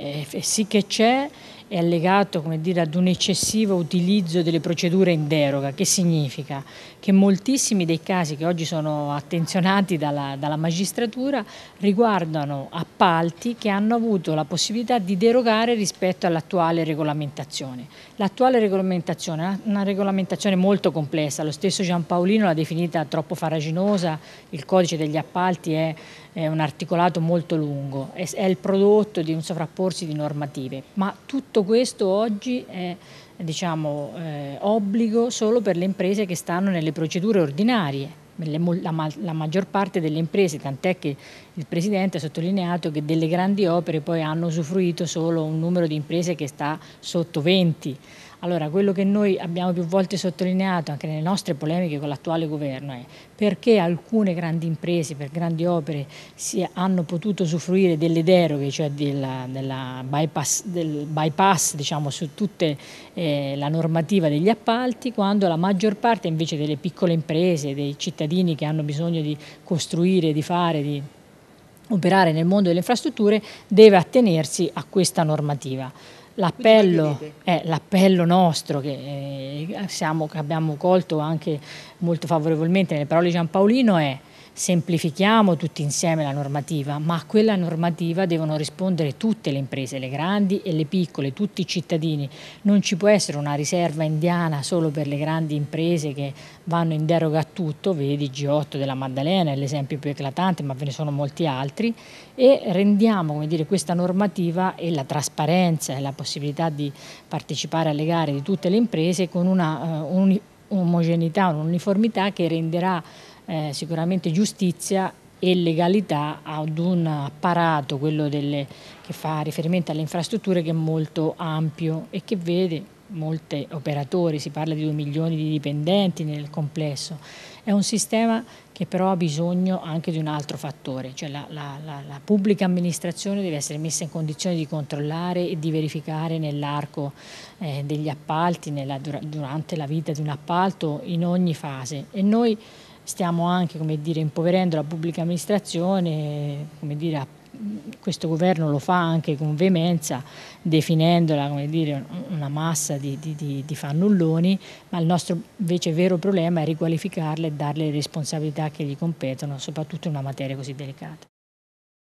eh, sì che c'è è allegato dire, ad un eccessivo utilizzo delle procedure in deroga, che significa che moltissimi dei casi che oggi sono attenzionati dalla, dalla magistratura riguardano appalti che hanno avuto la possibilità di derogare rispetto all'attuale regolamentazione. L'attuale regolamentazione è una regolamentazione molto complessa, lo stesso Giampaolino l'ha definita troppo faraginosa, il codice degli appalti è, è un articolato molto lungo, è, è il prodotto di un sovrapporsi di normative, ma tutto tutto questo oggi è diciamo, eh, obbligo solo per le imprese che stanno nelle procedure ordinarie. La, la maggior parte delle imprese, tant'è che il Presidente ha sottolineato che delle grandi opere poi hanno usufruito solo un numero di imprese che sta sotto 20. Allora, quello che noi abbiamo più volte sottolineato anche nelle nostre polemiche con l'attuale governo è perché alcune grandi imprese per grandi opere hanno potuto usufruire delle deroghe, cioè della, della bypass, del bypass diciamo, su tutta eh, la normativa degli appalti, quando la maggior parte invece delle piccole imprese, dei cittadini che hanno bisogno di costruire, di fare, di operare nel mondo delle infrastrutture, deve attenersi a questa normativa. L'appello, è l'appello nostro che, eh, siamo, che abbiamo colto anche molto favorevolmente nelle parole di Giampaolino è semplifichiamo tutti insieme la normativa, ma a quella normativa devono rispondere tutte le imprese, le grandi e le piccole, tutti i cittadini. Non ci può essere una riserva indiana solo per le grandi imprese che vanno in deroga a tutto, vedi G8 della Maddalena è l'esempio più eclatante, ma ve ne sono molti altri, e rendiamo dire, questa normativa e la trasparenza e la possibilità di partecipare alle gare di tutte le imprese con una uh, un, omogeneità, un'uniformità che renderà eh, sicuramente giustizia e legalità ad un apparato, quello delle, che fa riferimento alle infrastrutture, che è molto ampio e che vede molti operatori, si parla di 2 milioni di dipendenti nel complesso. È un sistema che però ha bisogno anche di un altro fattore, cioè la, la, la, la pubblica amministrazione deve essere messa in condizione di controllare e di verificare nell'arco eh, degli appalti, nella, durante la vita di un appalto, in ogni fase. E noi stiamo anche dire, impoverendo la pubblica amministrazione, dire, questo governo lo fa anche con veemenza, definendola dire, una massa di, di, di, fannulloni, ma il nostro invece vero problema è riqualificarla e darle le responsabilità che gli competono, soprattutto in una materia così delicata.